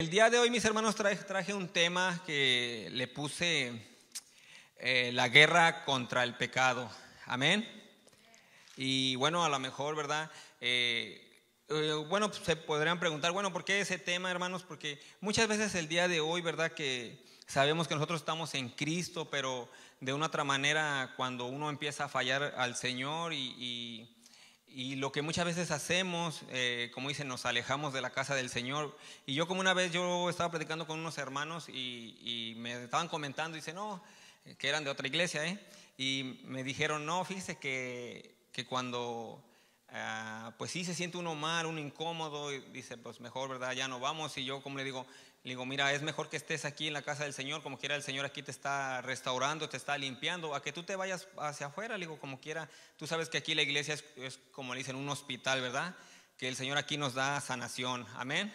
El día de hoy, mis hermanos, traje, un tema que le puse eh, la guerra contra el pecado. Amén. Y bueno, a lo mejor, ¿verdad? Eh, eh, bueno, se podrían preguntar, bueno, ¿por qué ese tema, hermanos? Porque muchas veces el día de hoy, ¿verdad? Que sabemos que nosotros estamos en Cristo, pero de una otra manera, cuando uno empieza a fallar al Señor y y lo que muchas veces hacemos, eh, como dicen, nos alejamos de la casa del Señor. Y yo como una vez yo estaba predicando con unos hermanos y, me estaban comentando, dice, no, que eran de otra iglesia, ¿eh? Y me dijeron, no, fíjese que, que cuando, ah, pues sí se siente uno mal, uno incómodo, y dice, pues mejor, ¿verdad? Ya no vamos. Y yo como le digo, digo, mira, es mejor que estés aquí en la casa del Señor, como quiera el Señor aquí te está restaurando, te está limpiando, a que tú te vayas hacia afuera, digo, como quiera, tú sabes que aquí la iglesia es, como le dicen, un hospital, ¿verdad? Que el Señor aquí nos da sanación, amén.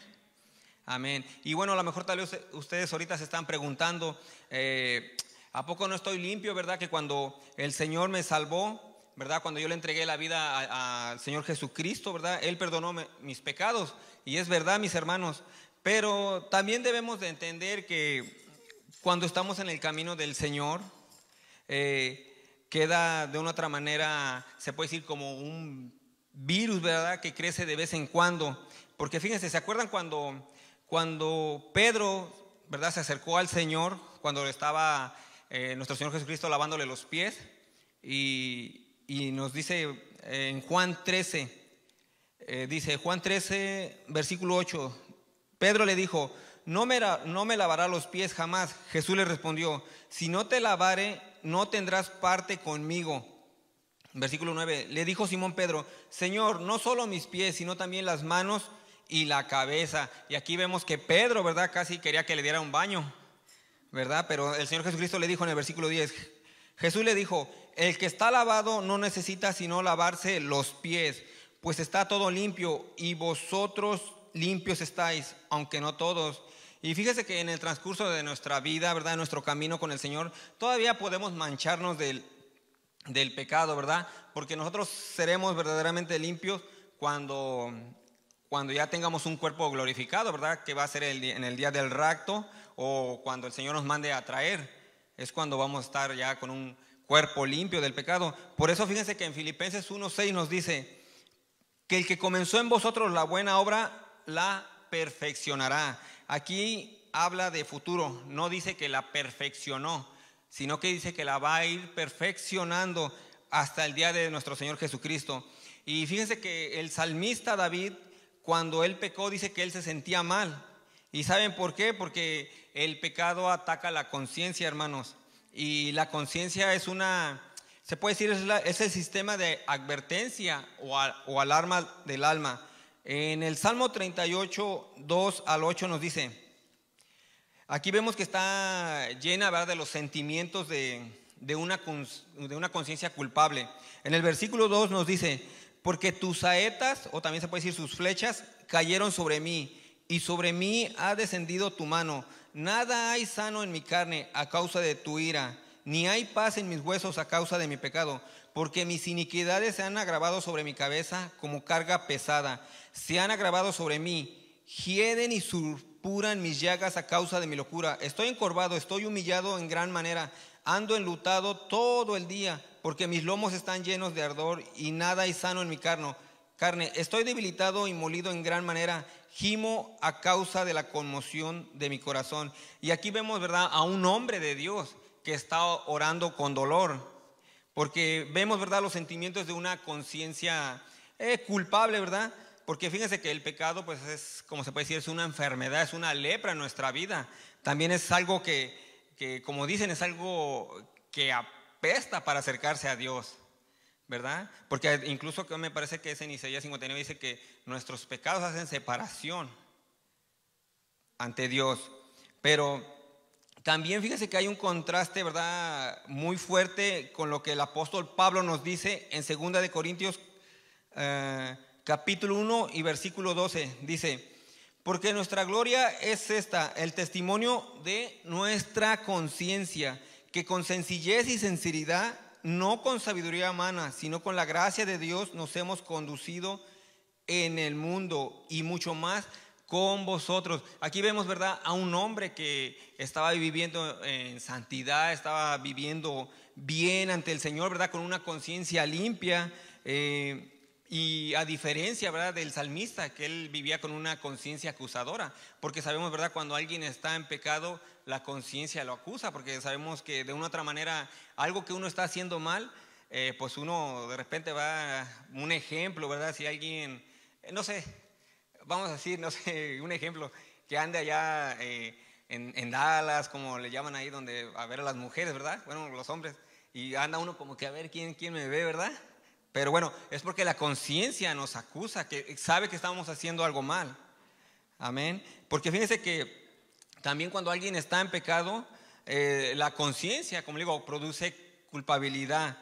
Amén. Y bueno, a lo mejor tal vez ustedes ahorita se están preguntando, eh, ¿a poco no estoy limpio, verdad? Que cuando el Señor me salvó, ¿verdad? Cuando yo le entregué la vida al Señor Jesucristo, ¿verdad? Él perdonó mis pecados. Y es verdad, mis hermanos, pero también debemos de entender que cuando estamos en el camino del Señor, eh, queda de una otra manera, se puede decir como un virus, ¿verdad? Que crece de vez en cuando. Porque fíjense, ¿se acuerdan cuando, cuando Pedro, ¿verdad? Se acercó al Señor, cuando estaba eh, nuestro Señor Jesucristo lavándole los pies. Y, nos dice eh, en Juan 13, dice Juan 13, versículo 8, Pedro le dijo, no me, lavará los pies jamás. Jesús le respondió, si no te lavare, no tendrás parte conmigo. Versículo 9, le dijo Simón Pedro, Señor, no solo mis pies, sino también las manos y la cabeza. Y aquí vemos que Pedro, ¿verdad? Casi quería que le diera un baño, ¿verdad? Pero el Señor Jesucristo le dijo en el versículo 10, Jesús le dijo, el que está lavado no necesita sino lavarse los pies, pues está todo limpio y vosotros limpios estáis, aunque no todos. Y fíjese que en el transcurso de nuestra vida, ¿verdad? En nuestro camino con el Señor, todavía podemos mancharnos del, del pecado, ¿verdad? Porque nosotros seremos verdaderamente limpios cuando, cuando ya tengamos un cuerpo glorificado, ¿verdad? Que va a ser en el día del rapto o cuando el Señor nos mande a traer. Es cuando vamos a estar ya con un cuerpo limpio del pecado. Por eso fíjense que en Filipenses 1.6 nos dice que el que comenzó en vosotros la buena obra la perfeccionará. Aquí habla de futuro, no dice que la perfeccionó, sino que dice que la va a ir perfeccionando hasta el día de nuestro Señor Jesucristo. Y fíjense que el salmista David, cuando él pecó, dice que él se sentía mal. ¿Y saben por qué? Porque el pecado ataca la conciencia, hermanos. Y la conciencia es una, se puede decir, es, el sistema de advertencia o alarma del alma. En el Salmo 38, 2 al 8 nos dice, aquí vemos que está llena ¿verdad? de los sentimientos de, una, de una conciencia culpable. En el versículo 2 nos dice, porque tus saetas, o también se puede decir sus flechas, cayeron sobre mí, y sobre mí ha descendido tu mano. Nada hay sano en mi carne a causa de tu ira, ni hay paz en mis huesos a causa de mi pecado porque mis iniquidades se han agravado sobre mi cabeza como carga pesada, se han agravado sobre mí, hieden y surpuran mis llagas a causa de mi locura. Estoy encorvado, estoy humillado en gran manera, ando enlutado todo el día, porque mis lomos están llenos de ardor y nada hay sano en mi carne. Carne, estoy debilitado y molido en gran manera, gimo a causa de la conmoción de mi corazón. Y aquí vemos, ¿verdad?, a un hombre de Dios que está orando con dolor porque vemos, ¿verdad?, los sentimientos de una conciencia eh, culpable, ¿verdad? Porque fíjense que el pecado, pues es, como se puede decir, es una enfermedad, es una lepra en nuestra vida. También es algo que, como dicen, es algo que apesta para acercarse a Dios, ¿verdad? Porque incluso que me parece que es en Isaías 59 dice que nuestros pecados hacen separación ante Dios. Pero también fíjense que hay un contraste, ¿verdad? Muy fuerte con lo que el apóstol Pablo nos dice en 2 de Corintios eh, capítulo 1 y versículo 12. Dice, porque nuestra gloria es esta, el testimonio de nuestra conciencia, que con sencillez y sinceridad, no con sabiduría humana, sino con la gracia de Dios, nos hemos conducido en el mundo y mucho más con vosotros. Aquí vemos, ¿verdad?, a un hombre que estaba viviendo en santidad, estaba viviendo bien ante el Señor, ¿verdad?, con una conciencia limpia. Eh, y a diferencia, ¿verdad?, del salmista, que él vivía con una conciencia acusadora, porque sabemos, ¿verdad?, cuando alguien está en pecado, la conciencia lo acusa, porque sabemos que de una otra manera, algo que uno está haciendo mal, eh, pues uno de repente va, un ejemplo, ¿verdad?, si alguien, eh, no sé, vamos a decir, no sé, un ejemplo, que ande allá eh, en, Dallas, como le llaman ahí, donde a ver a las mujeres, ¿verdad? Bueno, los hombres, y anda uno como que a ver quién, quién me ve, ¿verdad? Pero bueno, es porque la conciencia nos acusa, que sabe que estamos haciendo algo mal. Amén. Porque fíjense que también cuando alguien está en pecado, eh, la conciencia, como digo, produce culpabilidad,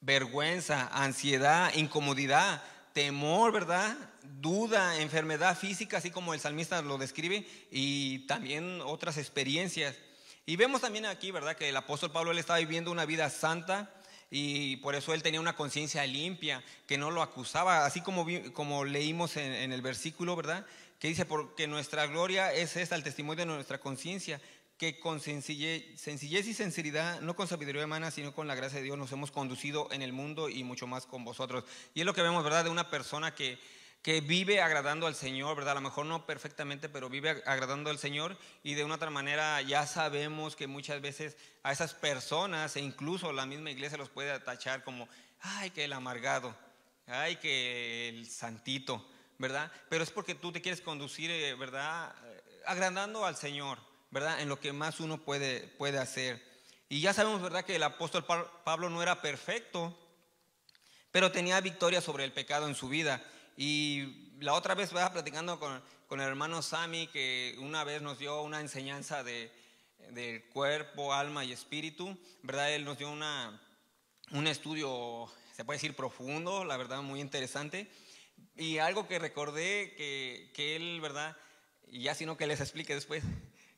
vergüenza, ansiedad, incomodidad, temor, ¿verdad? duda, enfermedad física, así como el salmista lo describe, y también otras experiencias. Y vemos también aquí, ¿verdad?, que el apóstol Pablo él estaba viviendo una vida santa y por eso él tenía una conciencia limpia, que no lo acusaba, así como, como leímos en, el versículo, ¿verdad?, que dice, porque nuestra gloria es esta, el testimonio de nuestra conciencia, que con sencillez, sencillez, y sinceridad, no con sabiduría humana, sino con la gracia de Dios, nos hemos conducido en el mundo y mucho más con vosotros. Y es lo que vemos, ¿verdad?, de una persona que que vive agradando al Señor, ¿verdad? A lo mejor no perfectamente, pero vive agradando al Señor y de una otra manera ya sabemos que muchas veces a esas personas e incluso la misma iglesia los puede atachar como, ay, que el amargado, ay, que el santito, ¿verdad? Pero es porque tú te quieres conducir, eh, ¿verdad? Eh, agradando al Señor, ¿verdad? En lo que más uno puede, puede hacer. Y ya sabemos, ¿verdad? Que el apóstol Pablo no era perfecto, pero tenía victoria sobre el pecado en su vida. Y la otra vez estaba platicando con, con, el hermano Sami que una vez nos dio una enseñanza de, del cuerpo, alma y espíritu, ¿verdad? Él nos dio una, un estudio, se puede decir profundo, la verdad, muy interesante. Y algo que recordé que, que él, ¿verdad? Y ya sino que les explique después,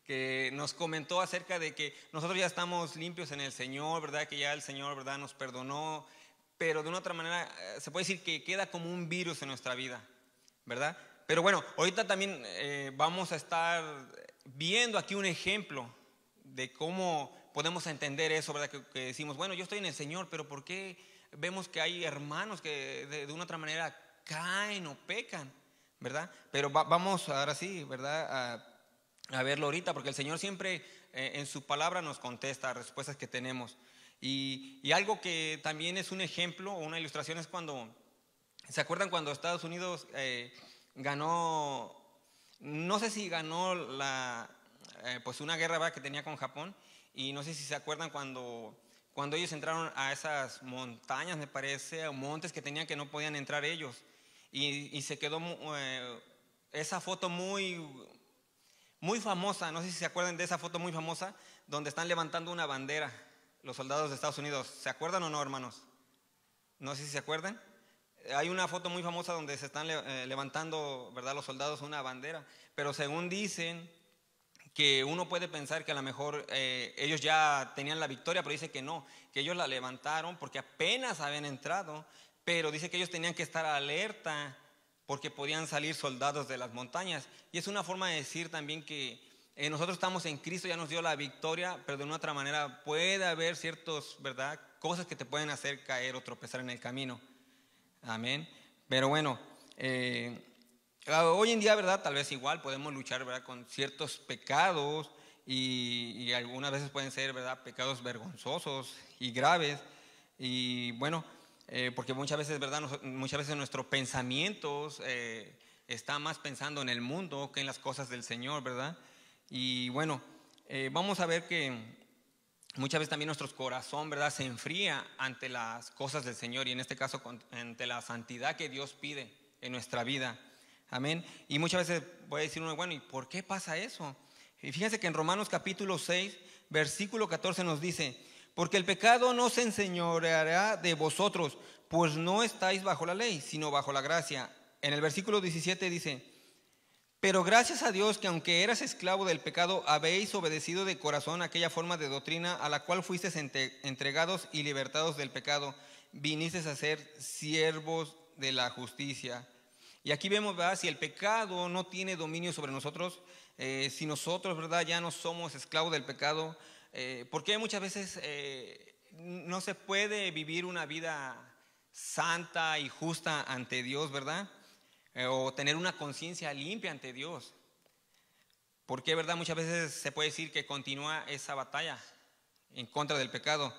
que nos comentó acerca de que nosotros ya estamos limpios en el Señor, ¿verdad? Que ya el Señor, ¿verdad? Nos perdonó, pero de una otra manera eh, se puede decir que queda como un virus en nuestra vida, ¿verdad? Pero bueno, ahorita también eh, vamos a estar viendo aquí un ejemplo de cómo podemos entender eso, ¿verdad? Que, decimos, bueno, yo estoy en el Señor, pero ¿por qué vemos que hay hermanos que de, una otra manera caen o pecan, ¿verdad? Pero vamos ahora sí, ¿verdad? A, verlo ahorita, porque el Señor siempre eh, en su palabra nos contesta respuestas que tenemos. Y, algo que también es un ejemplo o una ilustración es cuando, ¿se acuerdan cuando Estados Unidos eh, ganó, no sé si ganó la, eh, pues una guerra que tenía con Japón, y no sé si se acuerdan cuando, cuando ellos entraron a esas montañas, me parece, o montes que tenían que no podían entrar ellos, y, se quedó eh, esa foto muy, muy famosa, no sé si se acuerdan de esa foto muy famosa, donde están levantando una bandera los soldados de Estados Unidos. ¿Se acuerdan o no, hermanos? No sé si se acuerdan. Eh, hay una foto muy famosa donde se están eh, levantando, ¿verdad?, los soldados una bandera. Pero según dicen que uno puede pensar que a lo mejor eh, ellos ya tenían la victoria, pero dice que no, que ellos la levantaron porque apenas habían entrado, pero dice que ellos tenían que estar alerta porque podían salir soldados de las montañas. Y es una forma de decir también que eh, nosotros estamos en Cristo, ya nos dio la victoria, pero de una otra manera puede haber ciertos, ¿verdad? Cosas que te pueden hacer caer o tropezar en el camino. Amén. Pero bueno, eh, ah, hoy en día, ¿verdad? Tal vez igual podemos luchar, ¿verdad? Con ciertos pecados y, algunas veces pueden ser, ¿verdad? Pecados vergonzosos y graves. Y bueno, eh, porque muchas veces, ¿verdad? muchas veces nuestros pensamientos eh, está más pensando en el mundo que en las cosas del Señor, ¿verdad? Y bueno, eh, vamos a ver que muchas veces también nuestro corazón, ¿verdad?, se enfría ante las cosas del Señor y en este caso ante la santidad que Dios pide en nuestra vida. Amén. Y muchas veces voy a decir uno, bueno, ¿y por qué pasa eso? Y fíjense que en Romanos capítulo 6, versículo 14 nos dice, porque el pecado no se enseñoreará de vosotros, pues no estáis bajo la ley, sino bajo la gracia. En el versículo 17 dice, pero gracias a Dios que aunque eras esclavo del pecado, habéis obedecido de corazón aquella forma de doctrina a la cual fuisteis entregados y libertados del pecado, vinisteis a ser siervos de la justicia. Y aquí vemos, ¿verdad? Si el pecado no tiene dominio sobre nosotros, eh, si nosotros, ¿verdad? Ya no somos esclavos del pecado, eh, porque muchas veces eh, no se puede vivir una vida santa y justa ante Dios, ¿verdad? Eh, o tener una conciencia limpia ante Dios. Porque, ¿verdad? Muchas veces se puede decir que continúa esa batalla en contra del pecado.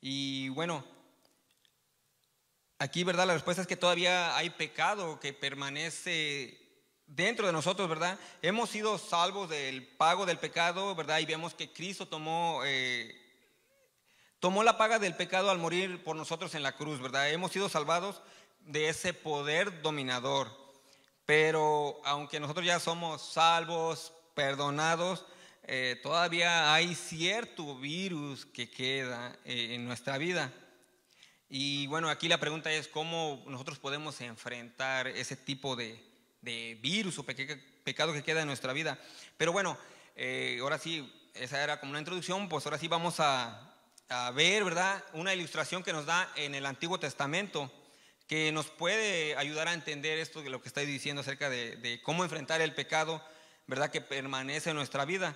Y bueno, aquí, ¿verdad? La respuesta es que todavía hay pecado que permanece dentro de nosotros, ¿verdad? Hemos sido salvos del pago del pecado, ¿verdad? Y vemos que Cristo tomó, eh, tomó la paga del pecado al morir por nosotros en la cruz, ¿verdad? Hemos sido salvados de ese poder dominador. Pero aunque nosotros ya somos salvos, perdonados, eh, todavía hay cierto virus que queda eh, en nuestra vida. Y bueno, aquí la pregunta es cómo nosotros podemos enfrentar ese tipo de, virus o pecado que queda en nuestra vida. Pero bueno, eh, ahora sí, esa era como una introducción, pues ahora sí vamos a, a ver, ¿verdad? Una ilustración que nos da en el Antiguo Testamento que nos puede ayudar a entender esto de lo que estáis diciendo acerca de, cómo enfrentar el pecado, ¿verdad? Que permanece en nuestra vida,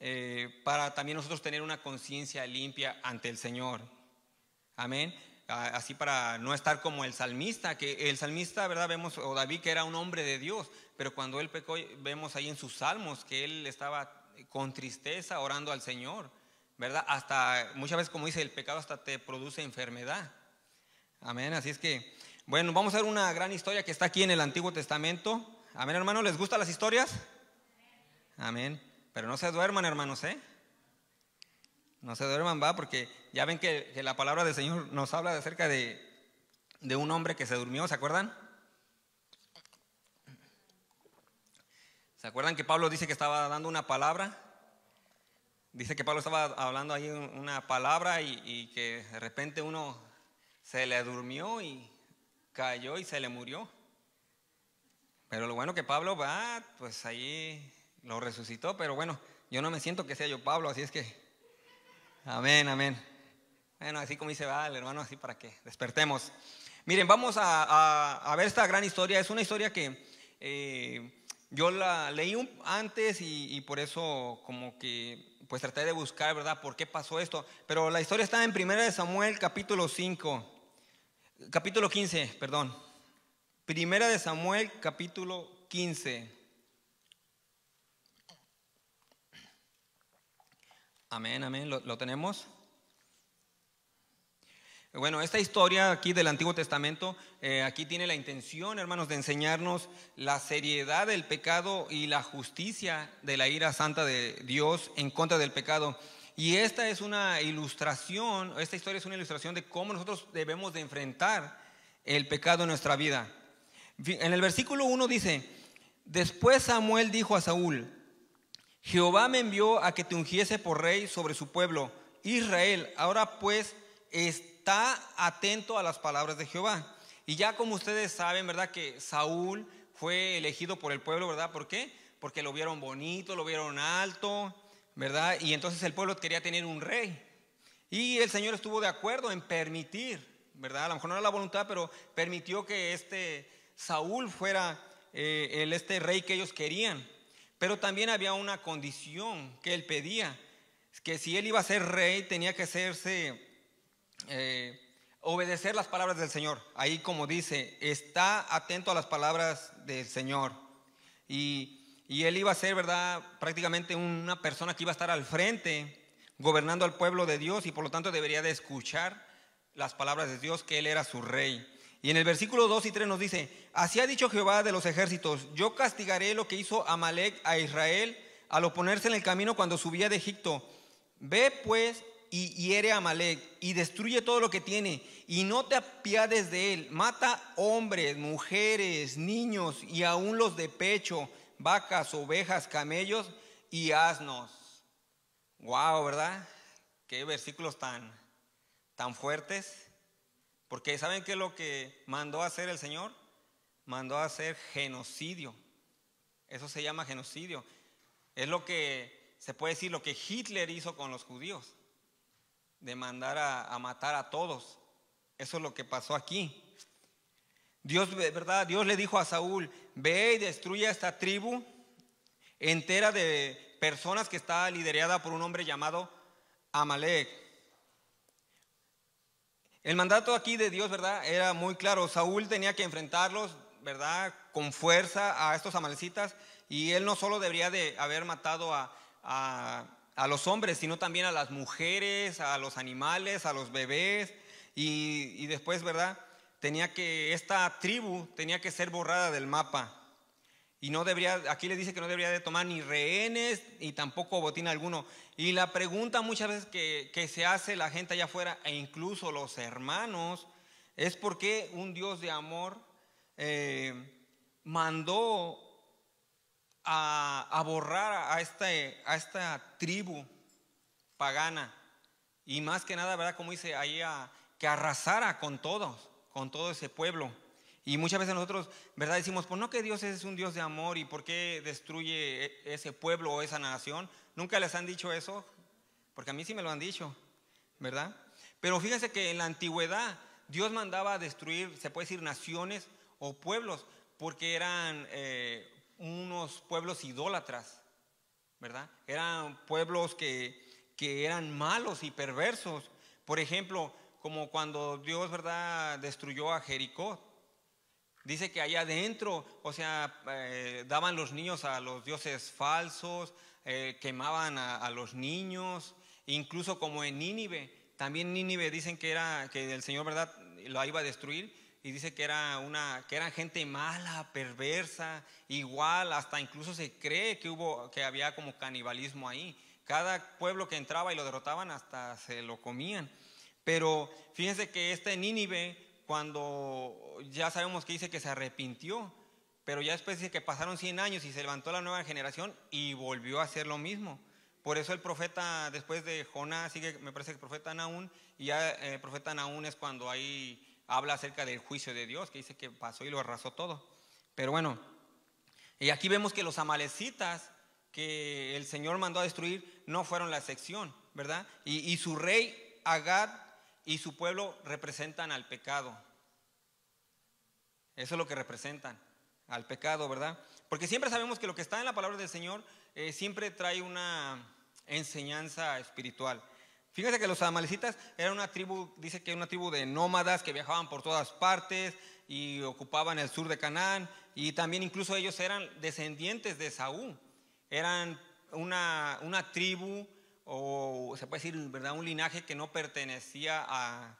eh, para también nosotros tener una conciencia limpia ante el Señor. Amén. Así para no estar como el salmista, que el salmista, ¿verdad? Vemos, o David, que era un hombre de Dios, pero cuando él pecó, vemos ahí en sus salmos que él estaba con tristeza orando al Señor, ¿verdad? Hasta, muchas veces como dice, el pecado hasta te produce enfermedad. Amén. Así es que, bueno, vamos a ver una gran historia que está aquí en el Antiguo Testamento. Amén, hermano. ¿Les gustan las historias? Amén. Pero no se duerman, hermanos, ¿eh? No se duerman, va, porque ya ven que, la palabra del Señor nos habla acerca de, un hombre que se durmió, ¿se acuerdan? ¿Se acuerdan que Pablo dice que estaba dando una palabra? Dice que Pablo estaba hablando ahí una palabra y que de repente uno se le durmió y cayó y se le murió. Pero lo bueno que Pablo va, pues ahí lo resucitó, pero bueno, yo no me siento que sea yo Pablo, así es que, amén, amén. Bueno, así como dice, va el hermano, así para que despertemos. Miren, vamos a, ver esta gran historia, es una historia que eh, yo la leí antes y, y, por eso como que pues traté de buscar, ¿verdad? ¿Por qué pasó esto? Pero la historia está en 1 Samuel capítulo 5 capítulo 15, perdón. Primera de Samuel, capítulo 15. Amén, amén. ¿Lo, tenemos? Bueno, esta historia aquí del Antiguo Testamento, eh, aquí tiene la intención, hermanos, de enseñarnos la seriedad del pecado y la justicia de la ira santa de Dios en contra del pecado. Y esta es una ilustración, esta historia es una ilustración de cómo nosotros debemos de enfrentar el pecado en nuestra vida. En el versículo 1 dice, después Samuel dijo a Saúl, Jehová me envió a que te ungiese por rey sobre su pueblo, Israel. Ahora pues está atento a las palabras de Jehová. Y ya como ustedes saben, ¿verdad? Que Saúl fue elegido por el pueblo, ¿verdad? ¿Por qué? Porque lo vieron bonito, lo vieron alto, ¿verdad? Y entonces el pueblo quería tener un rey. Y el Señor estuvo de acuerdo en permitir, ¿verdad? A lo mejor no era la voluntad, pero permitió que este Saúl fuera eh, el, este rey que ellos querían. Pero también había una condición que él pedía, que si él iba a ser rey tenía que hacerse, eh, obedecer las palabras del Señor. Ahí como dice, está atento a las palabras del Señor. Y y él iba a ser, ¿verdad? Prácticamente una persona que iba a estar al frente, gobernando al pueblo de Dios y por lo tanto debería de escuchar las palabras de Dios, que él era su rey. Y en el versículo 2 y 3 nos dice, así ha dicho Jehová de los ejércitos, yo castigaré lo que hizo Amalek a Israel al oponerse en el camino cuando subía de Egipto. Ve pues y hiere a Amalek y destruye todo lo que tiene y no te apiades de él. Mata hombres, mujeres, niños y aún los de pecho vacas, ovejas, camellos y asnos. Wow, ¿verdad? Qué versículos tan, tan fuertes. Porque ¿saben qué es lo que mandó a hacer el Señor? Mandó a hacer genocidio. Eso se llama genocidio. Es lo que se puede decir, lo que Hitler hizo con los judíos, de mandar a matar a todos. Eso es lo que pasó aquí. Dios, ¿verdad? Dios le dijo a Saúl, ve y destruye a esta tribu entera de personas que está liderada por un hombre llamado Amalek. El mandato aquí de Dios, ¿verdad? Era muy claro. Saúl tenía que enfrentarlos, ¿verdad? Con fuerza a estos amalecitas. Y él no solo debería de haber matado a, los hombres, sino también a las mujeres, a los animales, a los bebés. y después, ¿verdad? tenía que, esta tribu tenía que ser borrada del mapa. Y no debería, aquí le dice que no debería de tomar ni rehenes ni tampoco botín alguno. Y la pregunta muchas veces que, se hace la gente allá afuera e incluso los hermanos es por qué un Dios de amor eh, mandó a, borrar a, este, a esta tribu pagana. Y más que nada, ¿verdad? Como dice ahí, que arrasara con todos con todo ese pueblo. Y muchas veces nosotros, ¿verdad? Decimos, pues no que Dios es un Dios de amor y por qué destruye e-, ese pueblo o esa nación. Nunca les han dicho eso, porque a mí sí me lo han dicho, ¿verdad? Pero fíjense que en la antigüedad Dios mandaba a destruir, se puede decir, naciones o pueblos, porque eran eh, unos pueblos idólatras, ¿verdad? Eran pueblos que, que eran malos y perversos. Por ejemplo, como cuando Dios, ¿verdad?, destruyó a Jericó. Dice que allá adentro, o sea, eh, daban los niños a los dioses falsos, eh, quemaban a, los niños, incluso como en Nínive. También Nínive dicen que era que el Señor, ¿verdad?, lo iba a destruir y dice que era una que eran gente mala, perversa, igual, hasta incluso se cree que hubo que había como canibalismo ahí. Cada pueblo que entraba y lo derrotaban hasta se lo comían. Pero fíjense que este Nínive, cuando ya sabemos que dice que se arrepintió, pero ya después dice que pasaron 100 años y se levantó la nueva generación y volvió a hacer lo mismo. Por eso el profeta, después de Jonás, sigue, me parece que el profeta Naún, y ya el eh, profeta Naún es cuando ahí habla acerca del juicio de Dios, que dice que pasó y lo arrasó todo. Pero bueno, y aquí vemos que los amalecitas que el Señor mandó a destruir no fueron la excepción, ¿verdad? Y, y su rey Agad y su pueblo representan al pecado. Eso es lo que representan, al pecado, ¿verdad? Porque siempre sabemos que lo que está en la palabra del Señor eh, siempre trae una enseñanza espiritual. Fíjense que los amalecitas eran una tribu, dice que era una tribu de nómadas que viajaban por todas partes y ocupaban el sur de Canaán y también incluso ellos eran descendientes de Saúl. Eran una, una tribu o se puede decir, ¿verdad? Un linaje que no pertenecía a,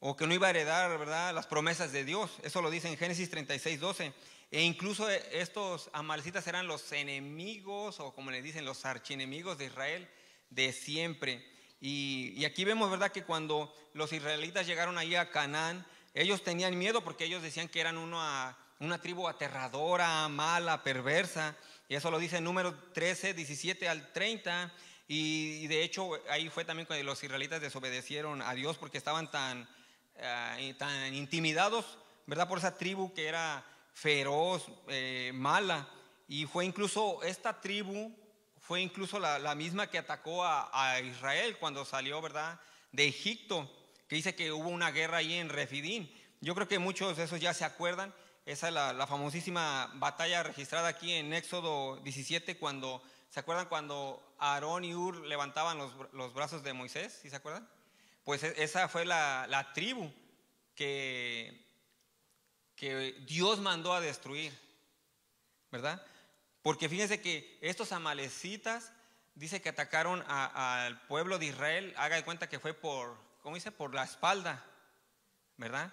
o que no iba a heredar, ¿verdad? Las promesas de Dios. Eso lo dice en Génesis 36, 12. E incluso estos amalecitas eran los enemigos, o como le dicen, los archienemigos de Israel de siempre. Y, aquí vemos, ¿verdad? Que cuando los israelitas llegaron allí a Canaán, ellos tenían miedo porque ellos decían que eran una, una tribu aterradora, mala, perversa. Y eso lo dice en número 13, 17 al 30. Y, de hecho ahí fue también cuando los israelitas desobedecieron a Dios porque estaban tan, eh, tan intimidados, ¿verdad? Por esa tribu que era feroz, eh, mala. Y fue incluso esta tribu, fue incluso la, misma que atacó a, Israel cuando salió, ¿verdad? De Egipto, que dice que hubo una guerra ahí en Refidín. Yo creo que muchos de esos ya se acuerdan. Esa es la, la famosísima batalla registrada aquí en Éxodo 17, cuando, ¿se acuerdan cuando Aarón y Ur levantaban los, brazos de Moisés, ¿sí se acuerdan? Pues e, esa fue la, tribu que, que Dios mandó a destruir, ¿verdad? Porque fíjense que estos amalecitas dice que atacaron al pueblo de Israel, haga de cuenta que fue por, ¿cómo dice? Por la espalda, ¿verdad?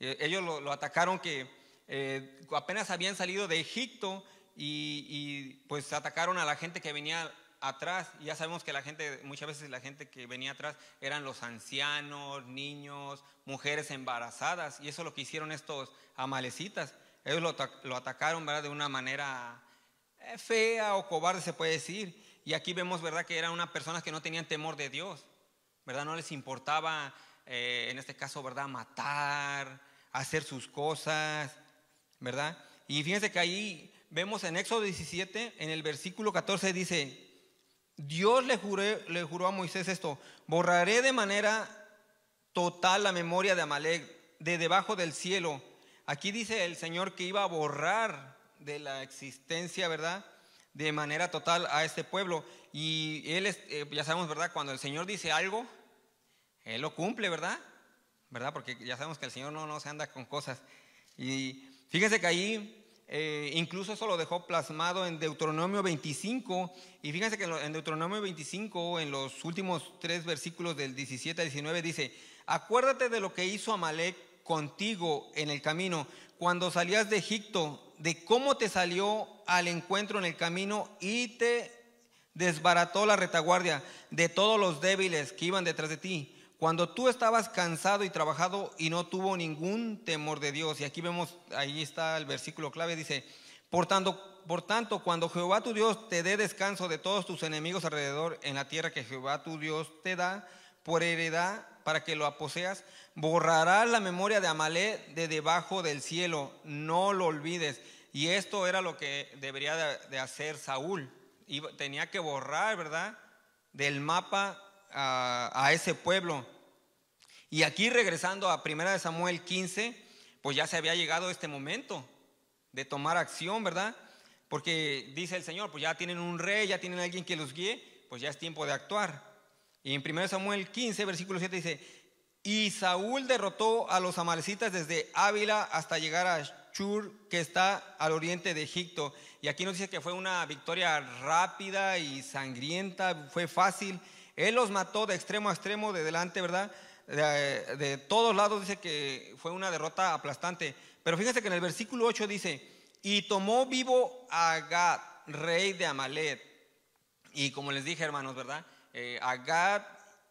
E, ellos lo, atacaron que eh, apenas habían salido de Egipto y, pues atacaron a la gente que venía atrás. Ya sabemos que la gente, muchas veces la gente que venía atrás eran los ancianos, niños, mujeres embarazadas, y eso es lo que hicieron estos amalecitas. Ellos lo, atacaron ¿verdad? de una manera eh, fea o cobarde, se puede decir. Y aquí vemos ¿verdad? que eran unas personas que no tenían temor de Dios, ¿verdad? no les importaba, eh, en este caso, ¿verdad? matar, hacer sus cosas, ¿verdad? Y fíjense que ahí vemos en Éxodo 17, en el versículo 14 dice, Dios le, juré, le juró a Moisés esto, borraré de manera total la memoria de Amalek de debajo del cielo. Aquí dice el Señor que iba a borrar de la existencia, ¿verdad? De manera total a este pueblo. Y él, eh, ya sabemos, ¿verdad? Cuando el Señor dice algo, él lo cumple, ¿verdad? ¿Verdad? Porque ya sabemos que el Señor no, no se anda con cosas. Y fíjense que ahí eh, incluso eso lo dejó plasmado en Deuteronomio 25. Y fíjense que en Deuteronomio 25, en los últimos tres versículos del 17 al 19, dice, acuérdate de lo que hizo Amalek contigo en el camino, cuando salías de Egipto, de cómo te salió al encuentro en el camino y te desbarató la retaguardia de todos los débiles que iban detrás de ti cuando tú estabas cansado y trabajado y no tuvo ningún temor de Dios. Y aquí vemos, ahí está el versículo clave, dice, por tanto, cuando Jehová tu Dios te dé descanso de todos tus enemigos alrededor en la tierra que Jehová tu Dios te da por heredad para que lo aposeas, borrará la memoria de Amalé de debajo del cielo, no lo olvides. Y esto era lo que debería de hacer Saúl. tenía que borrar, ¿verdad? Del mapa a ese pueblo. Y aquí regresando a 1 Samuel 15, pues ya se había llegado este momento de tomar acción, ¿verdad? Porque dice el Señor, pues ya tienen un rey, ya tienen alguien que los guíe, pues ya es tiempo de actuar. Y en 1 Samuel 15, versículo 7 dice, y Saúl derrotó a los amalecitas desde Ávila hasta llegar a Shur, que está al oriente de Egipto. Y aquí nos dice que fue una victoria rápida y sangrienta, fue fácil. Él los mató de extremo a extremo, de delante, ¿verdad? de, todos lados dice que fue una derrota aplastante. Pero fíjense que en el versículo 8 dice, y tomó vivo a Gad rey de Amalet. Y como les dije, hermanos, ¿verdad? Eh,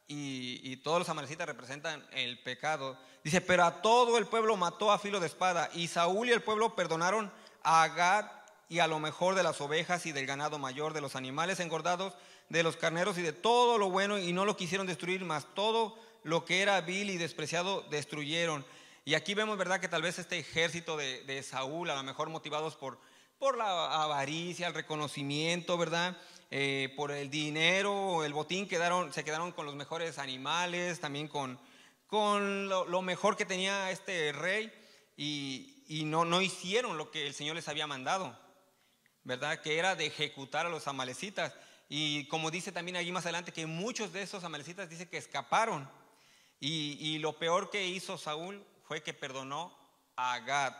y, todos los amalecitas representan el pecado. Dice, pero a todo el pueblo mató a filo de espada. Y Saúl y el pueblo perdonaron a Agad y a lo mejor de las ovejas y del ganado mayor, de los animales engordados, de los carneros y de todo lo bueno, y no lo quisieron destruir, más todo lo que era vil y despreciado destruyeron. Y aquí vemos, ¿verdad?, que tal vez este ejército de, de Saúl, a lo mejor motivados por, por la avaricia, el reconocimiento, ¿verdad? Eh, por el dinero, el botín, quedaron, se quedaron con los mejores animales, también con, con lo, mejor que tenía este rey y, y, no, no hicieron lo que el Señor les había mandado, ¿verdad? Que era de ejecutar a los amalecitas. Y como dice también allí más adelante, que muchos de esos amalecitas dice que escaparon y, lo peor que hizo Saúl fue que perdonó a Gad.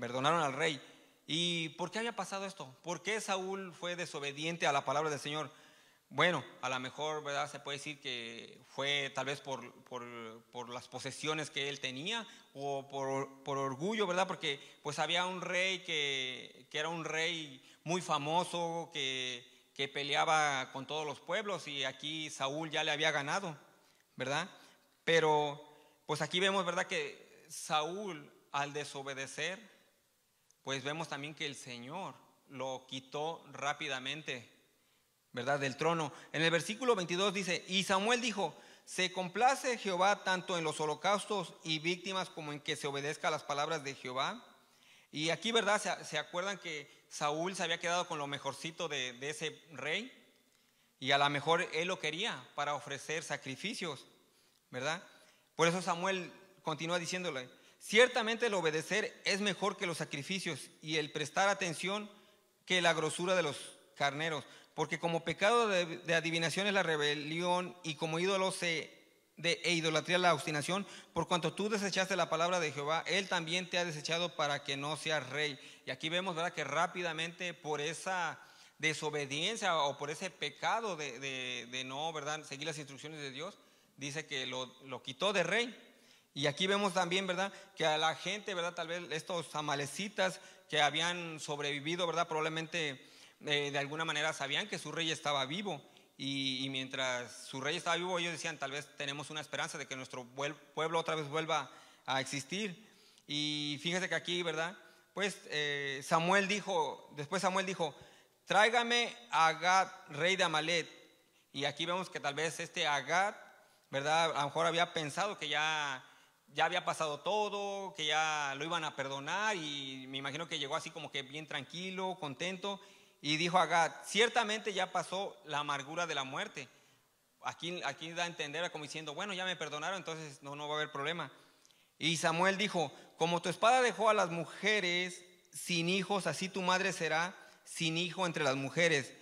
Perdonaron al rey. ¿Y por qué había pasado esto? ¿Por qué Saúl fue desobediente a la palabra del Señor? Bueno, a lo mejor, ¿verdad? Se puede decir que fue tal vez por, por, las posesiones que él tenía o por, orgullo, ¿verdad? Porque pues había un rey que, que era un rey muy famoso, que, que peleaba con todos los pueblos y aquí Saúl ya le había ganado, ¿verdad? Pero pues aquí vemos, ¿verdad? Que Saúl al desobedecer, pues vemos también que el Señor lo quitó rápidamente, ¿verdad? Del trono. En el versículo 22 dice, y Samuel dijo, se complace Jehová tanto en los holocaustos y víctimas como en que se obedezca a las palabras de Jehová. Y aquí, ¿verdad? ¿Se, acuerdan que Saúl se había quedado con lo mejorcito de, de ese rey? Y a lo mejor él lo quería para ofrecer sacrificios. ¿verdad? Por eso Samuel continúa diciéndole, ciertamente el obedecer es mejor que los sacrificios y el prestar atención que la grosura de los carneros, porque como pecado de, adivinación es la rebelión y como ídolo e idolatría la obstinación, por cuanto tú desechaste la palabra de Jehová, él también te ha desechado para que no seas rey. Y aquí vemos, ¿verdad?, que rápidamente por esa desobediencia o por ese pecado de, de no, ¿verdad?, seguir las instrucciones de Dios, dice que lo, quitó de rey. Y aquí vemos también, ¿verdad? Que a la gente, ¿verdad? Tal vez estos amalecitas que habían sobrevivido, ¿verdad? Probablemente eh, de alguna manera sabían que su rey estaba vivo. Y, mientras su rey estaba vivo, ellos decían, tal vez tenemos una esperanza de que nuestro pueblo otra vez vuelva a existir. Y fíjese que aquí, ¿verdad? Pues eh, Samuel dijo, después Samuel dijo, tráigame a rey de Amalet. Y aquí vemos que tal vez este Agat ¿verdad? A lo mejor había pensado que ya, ya había pasado todo, que ya lo iban a perdonar y me imagino que llegó así como que bien tranquilo, contento y dijo a ciertamente ya pasó la amargura de la muerte. Aquí, aquí da a entender como diciendo, bueno, ya me perdonaron, entonces no, no va a haber problema. Y Samuel dijo, como tu espada dejó a las mujeres sin hijos, así tu madre será sin hijo entre las mujeres.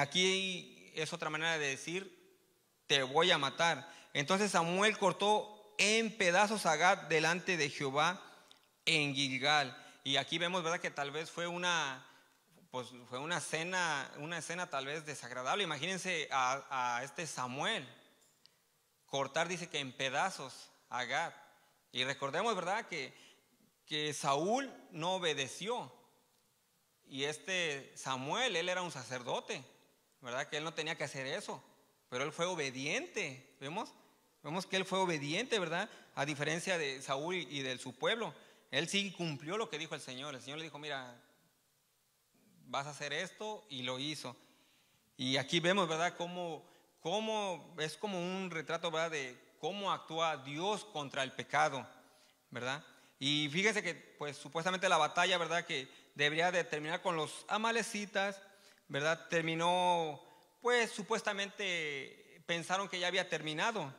aquí es otra manera de decir, te voy a matar. Entonces Samuel cortó en pedazos a Gad delante de Jehová en Gilgal. Y aquí vemos, ¿verdad? Que tal vez fue una, pues fue una escena, una escena tal vez desagradable. Imagínense a, este Samuel cortar, dice que en pedazos a Gad. Y recordemos, ¿verdad? Que, que Saúl no obedeció. Y este Samuel, él era un sacerdote, ¿verdad? Que él no tenía que hacer eso, pero él fue obediente, ¿vemos? Vemos que él fue obediente, ¿verdad? A diferencia de Saúl y de su pueblo. Él sí cumplió lo que dijo el Señor. El Señor le dijo, mira, vas a hacer esto y lo hizo. Y aquí vemos, ¿verdad? Cómo, es como un retrato, ¿verdad? De cómo actúa Dios contra el pecado, ¿verdad? Y fíjense que, pues, supuestamente la batalla, ¿verdad? Que debería de terminar con los amalecitas, ¿verdad? Terminó, pues, supuestamente pensaron que ya había terminado,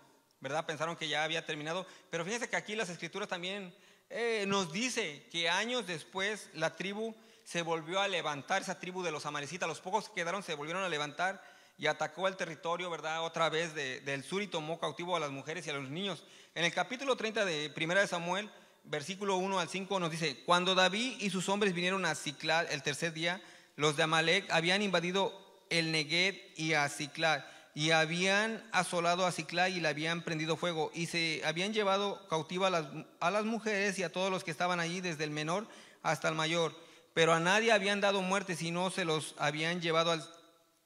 Pensaron que ya había terminado, pero fíjense que aquí las escrituras también eh, nos dice que años después la tribu se volvió a levantar, esa tribu de los amalecitas, los pocos que quedaron se volvieron a levantar y atacó el territorio, ¿verdad? Otra vez del sur y tomó cautivo a las mujeres y a los niños. En el capítulo 30 de 1 Samuel, versículo 1 al 5 nos dice, cuando David y sus hombres vinieron a Ciclad el tercer día, los de Amalek habían invadido el Neguet y a Ciclad y habían asolado a Ciclá y le habían prendido fuego y se habían llevado cautiva a las, mujeres y a todos los que estaban allí, desde el menor hasta el mayor. Pero a nadie habían dado muerte, sino se los habían llevado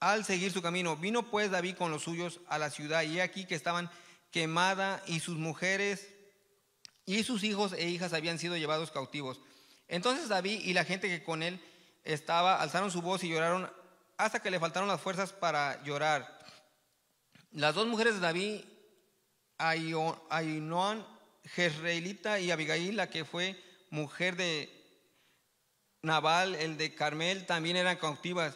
al, seguir su camino. Vino pues David con los suyos a la ciudad y aquí que estaban quemada y sus mujeres y sus hijos e hijas habían sido llevados cautivos. Entonces David y la gente que con él estaba alzaron su voz y lloraron hasta que le faltaron las fuerzas para llorar. Las dos mujeres de David, Ainoan, Jezreelita y Abigail, la que fue mujer de Nabal, el de Carmel, también eran cautivas.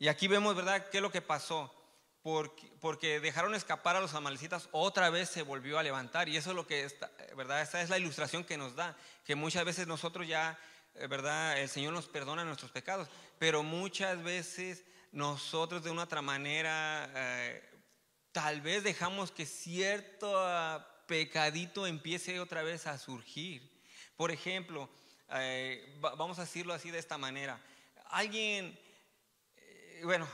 Y aquí vemos, ¿verdad?, qué es lo que pasó. Porque, dejaron escapar a los amalecitas, otra vez se volvió a levantar. Y eso es lo que, está, ¿verdad? esa es la ilustración que nos da, que muchas veces nosotros ya, eh, ¿verdad? El Señor nos perdona nuestros pecados, pero muchas veces nosotros de una otra manera... Eh, tal vez dejamos que cierto ah, pecadito empiece otra vez a surgir. Por ejemplo, eh, vamos a decirlo así de esta manera. Alguien, eh, bueno,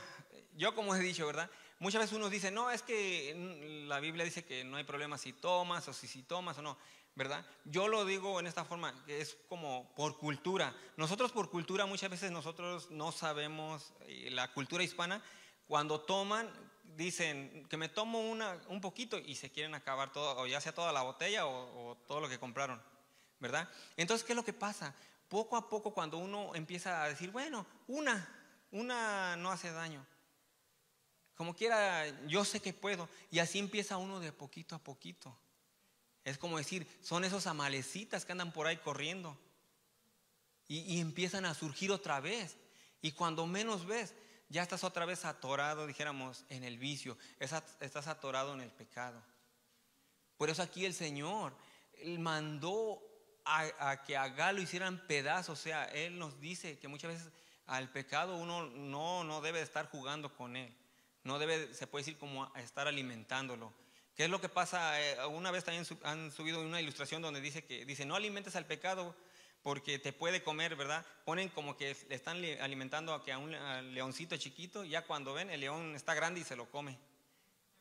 yo como he dicho, ¿verdad? Muchas veces uno dice, no, es que la Biblia dice que no hay problema si tomas o si, si tomas o no, ¿verdad? Yo lo digo en esta forma, que es como por cultura. Nosotros por cultura muchas veces nosotros no sabemos, eh, la cultura hispana, cuando toman, dicen que me tomo una, un poquito y se quieren acabar todo, ya sea toda la botella o, todo lo que compraron, ¿verdad? Entonces, ¿qué es lo que pasa? Poco a poco cuando uno empieza a decir, bueno, una, una no hace daño. Como quiera, yo sé que puedo. Y así empieza uno de poquito a poquito. Es como decir, son esos amalecitas que andan por ahí corriendo. Y, y empiezan a surgir otra vez. Y cuando menos ves, ya estás otra vez atorado, dijéramos, en el vicio, estás atorado en el pecado. Por eso aquí el Señor mandó a, que a Galo hicieran pedazos, o sea, Él nos dice que muchas veces al pecado uno no, no debe estar jugando con Él, no debe, se puede decir como estar alimentándolo. ¿Qué es lo que pasa? Eh, una vez también han subido una ilustración donde dice que dice, no alimentes al pecado porque te puede comer, ¿verdad? Ponen como que le están alimentando a, que a un leoncito chiquito, ya cuando ven, el león está grande y se lo come.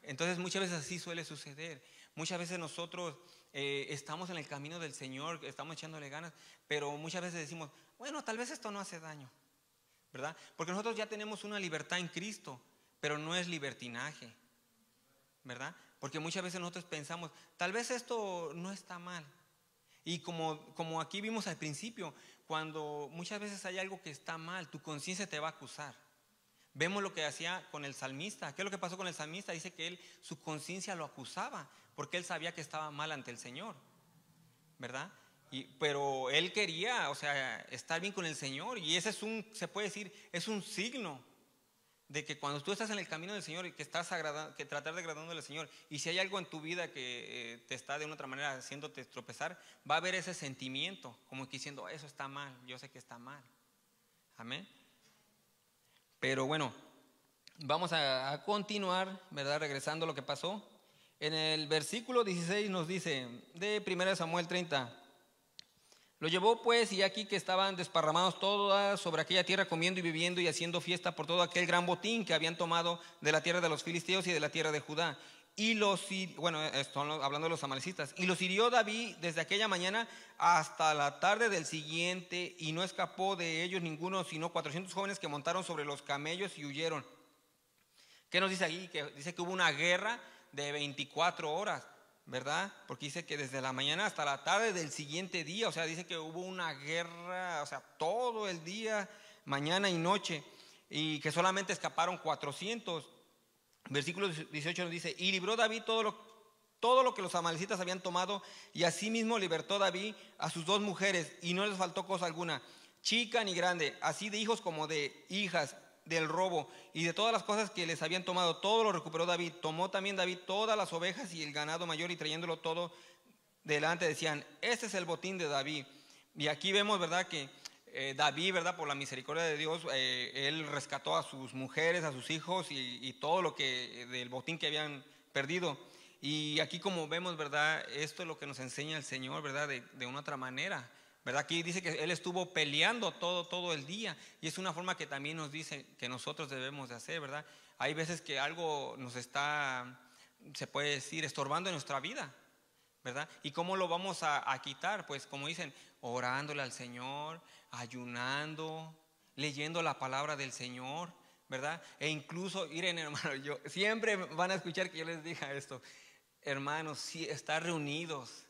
Entonces muchas veces así suele suceder. Muchas veces nosotros eh, estamos en el camino del Señor, estamos echándole ganas, pero muchas veces decimos, bueno, tal vez esto no hace daño, ¿verdad? Porque nosotros ya tenemos una libertad en Cristo, pero no es libertinaje, ¿verdad? Porque muchas veces nosotros pensamos, tal vez esto no está mal, y como, aquí vimos al principio, cuando muchas veces hay algo que está mal, tu conciencia te va a acusar. Vemos lo que hacía con el salmista. ¿Qué es lo que pasó con el salmista? Dice que él, su conciencia lo acusaba, porque él sabía que estaba mal ante el Señor. ¿Verdad? pero él quería, o sea, estar bien con el Señor. Y ese es un, se puede decir, es un signo de que cuando tú estás en el camino del Señor y que estás agradando, que tratar de agradando al Señor, y si hay algo en tu vida que eh, te está de una otra manera haciéndote tropezar, va a haber ese sentimiento, como que diciendo, eso está mal, yo sé que está mal. Amén. Pero bueno, vamos a, a continuar, ¿verdad? Regresando a lo que pasó. En el versículo 16 nos dice, de 1 Samuel 30, lo llevó pues y aquí que estaban desparramados todas sobre aquella tierra comiendo y viviendo y haciendo fiesta por todo aquel gran botín que habían tomado de la tierra de los filisteos y de la tierra de Judá. Y los, bueno, están hablando de los amalecitas. Y los hirió David desde aquella mañana hasta la tarde del siguiente y no escapó de ellos ninguno, sino 400 jóvenes que montaron sobre los camellos y huyeron. ¿Qué nos dice ahí? Que dice que hubo una guerra de 24 horas. ¿verdad? Porque dice que desde la mañana hasta la tarde del siguiente día, o sea, dice que hubo una guerra, o sea, todo el día, mañana y noche, y que solamente escaparon 400. Versículo 18 nos dice, y libró David todo lo, todo lo que los amalecitas habían tomado, y asimismo libertó David a sus dos mujeres, y no les faltó cosa alguna, chica ni grande, así de hijos como de hijas, del robo y de todas las cosas que les habían tomado, todo lo recuperó David. Tomó también David todas las ovejas y el ganado mayor y trayéndolo todo delante decían, este es el botín de David. Y aquí vemos, ¿verdad? Que eh, David, ¿verdad? Por la misericordia de Dios, eh, él rescató a sus mujeres, a sus hijos y, todo lo que del botín que habían perdido. Y aquí como vemos, ¿verdad? Esto es lo que nos enseña el Señor, ¿verdad? de una otra manera. ¿verdad? Aquí dice que él estuvo peleando todo, todo el día y es una forma que también nos dice que nosotros debemos de hacer, ¿verdad? Hay veces que algo nos está, se puede decir, estorbando en nuestra vida, ¿verdad? ¿Y cómo lo vamos a, quitar? Pues como dicen, orándole al Señor, ayunando, leyendo la palabra del Señor, ¿verdad? E incluso, miren hermano, yo, siempre van a escuchar que yo les diga esto, hermanos, si estar reunidos,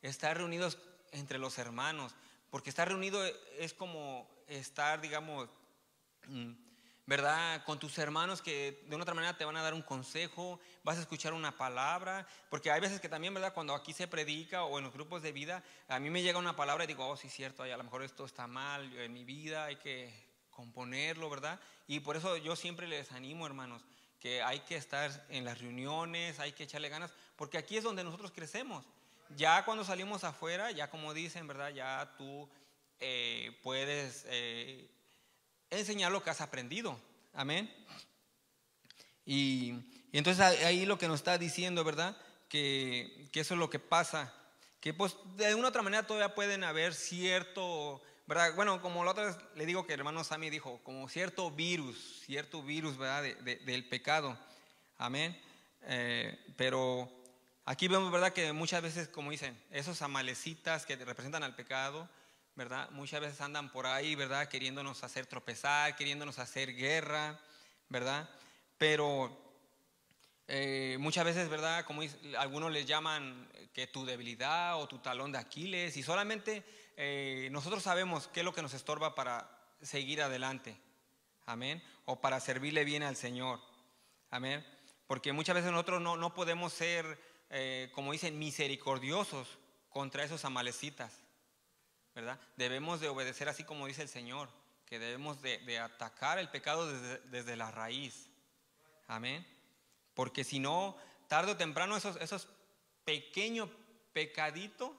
estar reunidos entre los hermanos, porque estar reunido es como estar, digamos, mm, ¿verdad? Con tus hermanos que de una otra manera te van a dar un consejo, vas a escuchar una palabra, porque hay veces que también, ¿verdad? Cuando aquí se predica o en los grupos de vida, a mí me llega una palabra y digo, oh, sí, cierto, a lo mejor esto está mal en mi vida, hay que componerlo, ¿verdad? Y por eso yo siempre les animo, hermanos, que hay que estar en las reuniones, hay que echarle ganas, porque aquí es donde nosotros crecemos ya cuando salimos afuera, ya como dicen, ¿verdad? Ya tú eh, puedes eh, enseñar lo que has aprendido. Amén. Y, entonces ahí lo que nos está diciendo, ¿verdad? Que, eso es lo que pasa. Que pues de una u otra manera todavía pueden haber cierto, ¿verdad? Bueno, como la otra vez le digo que el hermano Sammy dijo, como cierto virus, cierto virus, ¿verdad? del pecado. Amén. Eh, pero Aquí vemos, ¿verdad?, que muchas veces, como dicen, esos amalecitas que representan al pecado, ¿verdad? Muchas veces andan por ahí, ¿verdad? Queriéndonos hacer tropezar, queriéndonos hacer guerra, ¿verdad? Pero eh, muchas veces, ¿verdad? Como algunos les llaman eh, que tu debilidad o tu talón de Aquiles, y solamente eh, nosotros sabemos qué es lo que nos estorba para seguir adelante, amén, o para servirle bien al Señor, amén, porque muchas veces nosotros no podemos ser eh, como dicen, misericordiosos contra esos amalecitas, ¿verdad? Debemos de obedecer así como dice el Señor, que debemos de, atacar el pecado desde, la raíz. Amén. Porque si no, tarde o temprano esos, esos pequeños pecaditos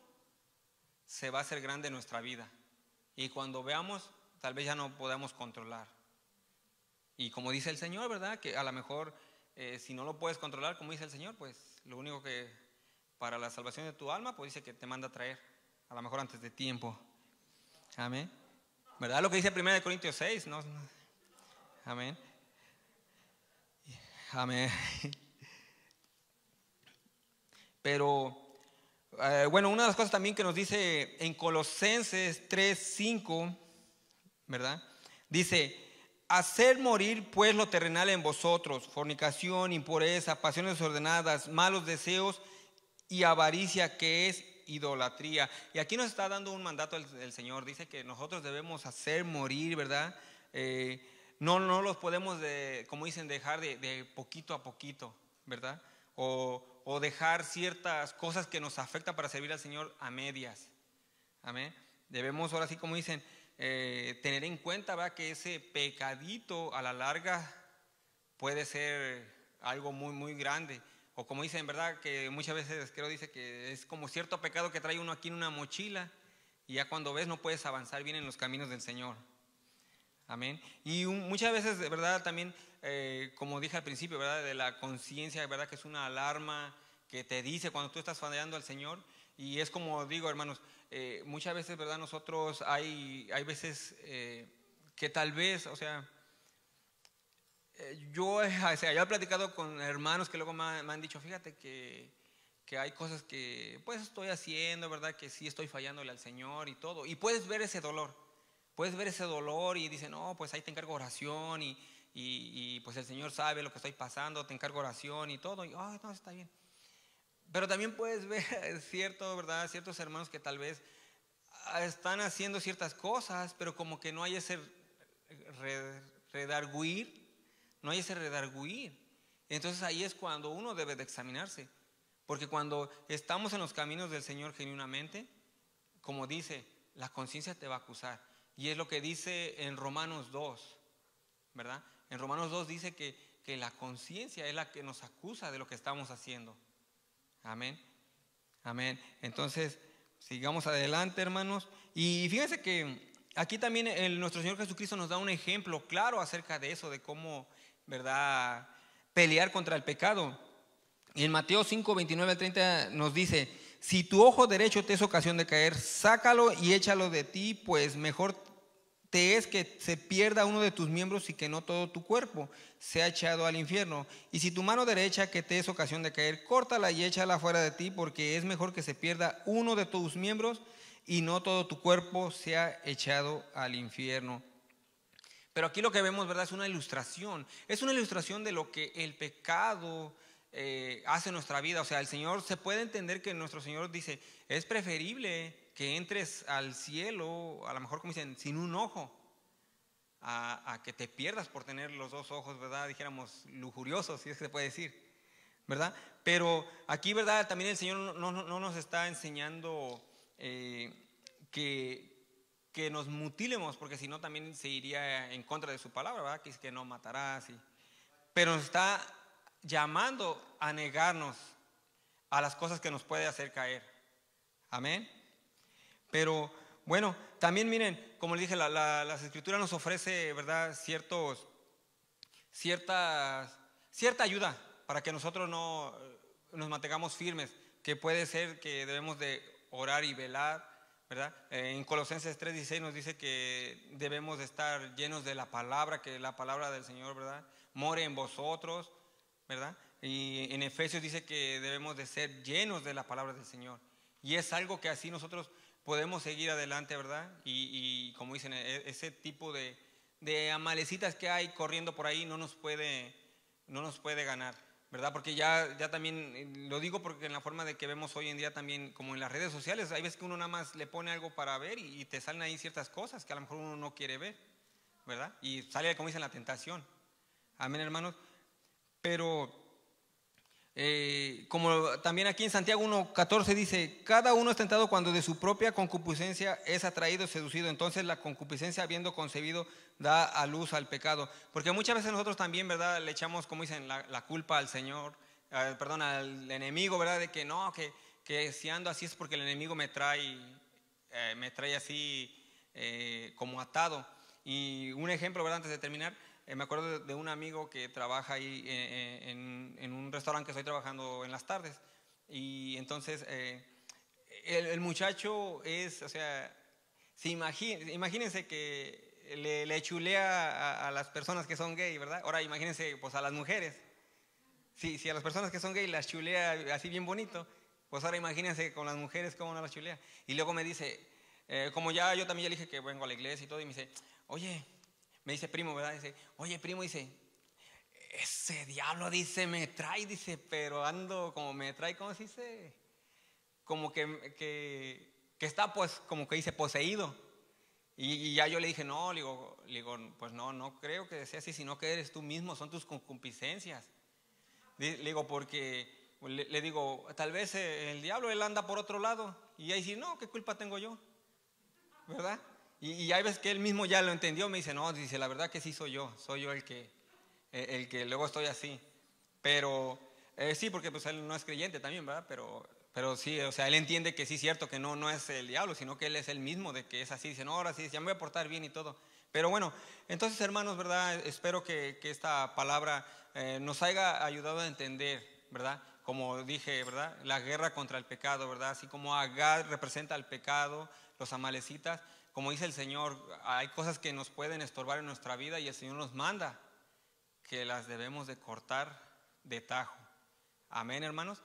se va a hacer grande en nuestra vida. Y cuando veamos, tal vez ya no podamos controlar. Y como dice el Señor, ¿verdad? Que a lo mejor eh, si no lo puedes controlar, como dice el Señor, pues lo único que para la salvación de tu alma, pues dice que te manda a traer, a lo mejor antes de tiempo. Amén. ¿Verdad lo que dice 1 Corintios 6? No, Amén. Amén. Pero, eh, bueno, una de las cosas también que nos dice en Colosenses 3, 5, ¿verdad? Dice, Hacer morir pues lo terrenal en vosotros, fornicación, impureza, pasiones desordenadas, malos deseos y avaricia que es idolatría. Y aquí nos está dando un mandato el, Señor. Dice que nosotros debemos hacer morir, ¿verdad? Eh, no, no los podemos, de, como dicen, dejar de, poquito a poquito, ¿verdad? O, o dejar ciertas cosas que nos afectan para servir al Señor a medias. Amén. Debemos ahora sí, como dicen, eh, tener en cuenta ¿verdad? que ese pecadito a la larga puede ser algo muy, muy grande. O como dicen, ¿verdad? Que muchas veces creo dice que es como cierto pecado que trae uno aquí en una mochila y ya cuando ves no puedes avanzar bien en los caminos del Señor. Amén. Y muchas veces, de verdad, también, eh, como dije al principio, ¿verdad? De la conciencia, ¿verdad? Que es una alarma que te dice cuando tú estás fallando al Señor. Y es como digo, hermanos, eh, muchas veces, ¿verdad? Nosotros hay, hay veces eh, que tal vez, eh, o sea, yo, he platicado con hermanos que luego me han, dicho, fíjate que, hay cosas que pues estoy haciendo, ¿verdad? Que sí estoy fallándole al Señor y todo. Y puedes ver ese dolor, puedes ver ese dolor y dicen, no, pues ahí te encargo oración y, pues el Señor sabe lo que estoy pasando, te encargo oración y todo. Y, ah, no, está bien. Pero también puedes ver cierto, ¿verdad? ciertos hermanos que tal vez ah, están haciendo ciertas cosas, pero como que no hay ese redarguir, no hay ese redarguir. Entonces ahí es cuando uno debe de examinarse, porque cuando estamos en los caminos del Señor genuinamente, como dice, la conciencia te va a acusar. Y es lo que dice en Romanos 2, ¿verdad? En Romanos 2 dice que, que la conciencia es la que nos acusa de lo que estamos haciendo. Amén. Amén. Entonces, sigamos adelante, hermanos. Y fíjense que aquí también el, nuestro Señor Jesucristo nos da un ejemplo claro acerca de eso, de cómo, ¿verdad?, pelear contra el pecado. y En Mateo 5, 29 al 30 nos dice, si tu ojo derecho te es ocasión de caer, sácalo y échalo de ti, pues mejor te es que se pierda uno de tus miembros y que no todo tu cuerpo sea echado al infierno. Y si tu mano derecha que te es ocasión de caer, córtala y échala fuera de ti, porque es mejor que se pierda uno de tus miembros y no todo tu cuerpo sea echado al infierno. Pero aquí lo que vemos, ¿verdad? Es una ilustración. Es una ilustración de lo que el pecado eh, hace en nuestra vida. O sea, el Señor se puede entender que nuestro Señor dice, es preferible que entres al cielo, a lo mejor como dicen, sin un ojo, a, que te pierdas por tener los dos ojos, ¿verdad? Dijéramos lujuriosos, si es que se puede decir, ¿verdad? Pero aquí, ¿verdad? También el Señor no, nos está enseñando eh, que, que, nos mutilemos, porque si no también se iría en contra de su palabra, ¿verdad? Que es que no matarás. Y... Pero nos está llamando a negarnos a las cosas que nos puede hacer caer. Amén. Pero bueno, también miren, como les dije, la, la, las escrituras nos ofrece, ¿verdad?, ciertos, ciertas, cierta ayuda para que nosotros no eh, nos mantengamos firmes, que puede ser que debemos de orar y velar, ¿verdad? Eh, en Colosenses 3:16 nos dice que debemos de estar llenos de la palabra, que la palabra del Señor, ¿verdad? More en vosotros, ¿verdad? Y en Efesios dice que debemos de ser llenos de la palabra del Señor. Y es algo que así nosotros podemos seguir adelante, ¿verdad? Y, como dicen, e, ese tipo de, de, amalecitas que hay corriendo por ahí no nos puede, no nos puede ganar, ¿verdad? Porque ya, ya también, eh, lo digo porque en la forma de que vemos hoy en día también, como en las redes sociales, hay veces que uno nada más le pone algo para ver y, te salen ahí ciertas cosas que a lo mejor uno no quiere ver, ¿verdad? Y sale, como dicen, la tentación. Amén, hermanos. Pero eh, como también aquí en Santiago 1.14 dice, cada uno es tentado cuando de su propia concupiscencia es atraído, seducido. Entonces la concupiscencia habiendo concebido da a luz al pecado. Porque muchas veces nosotros también, ¿verdad? Le echamos, como dicen, la, culpa al Señor, perdón, al enemigo, ¿verdad? De que no, que, que, si ando así es porque el enemigo me trae, eh, me trae así eh, como atado. Y un ejemplo, ¿verdad? Antes de terminar, eh, me acuerdo de, un amigo que trabaja ahí eh, eh, en, un restaurante que estoy trabajando en las tardes. Y entonces el, muchacho es, o sea, si imagínense que le, chulea a, las personas que son gay, ¿verdad? Ahora imagínense pues a las mujeres. Si, si a las personas que son gay las chulea así bien bonito, pues ahora imagínense con las mujeres cómo no las chulea. Y luego me dice, como ya yo también ya dije que vengo a la iglesia y todo, y me dice, oye, me dice primo, ¿verdad? Dice, oye primo, dice, ese diablo dice, me trae, dice, pero ando como me trae, ¿cómo se dice? Como que, que, está pues, como que dice, poseído. Y, ya yo le dije, no, digo, digo, pues no, no creo que sea así, sino que eres tú mismo, son tus concupiscencias. Le digo, porque le, digo, tal vez eh, el diablo él anda por otro lado. Y ahí dice no, ¿qué culpa tengo yo? ¿Verdad? Y, hay veces que él mismo ya lo entendió, me dice, no, dice, la verdad que sí soy yo, soy yo el que, eh, el que luego estoy así. Pero eh, sí, porque pues él no es creyente también, ¿verdad? Pero, pero sí, o sea, él entiende que sí es cierto, que no, no es el diablo, sino que él es el mismo, de que es así, dice, no, ahora sí, ya me voy a portar bien y todo. Pero bueno, entonces hermanos, ¿verdad? Espero que, que esta palabra eh, nos haya ayudado a entender, ¿verdad? Como dije, ¿verdad? La guerra contra el pecado, ¿verdad? Así como Agad representa al pecado, los amalecitas, como dice el Señor, hay cosas que nos pueden estorbar en nuestra vida y el Señor nos manda que las debemos de cortar de tajo. Amén, hermanos.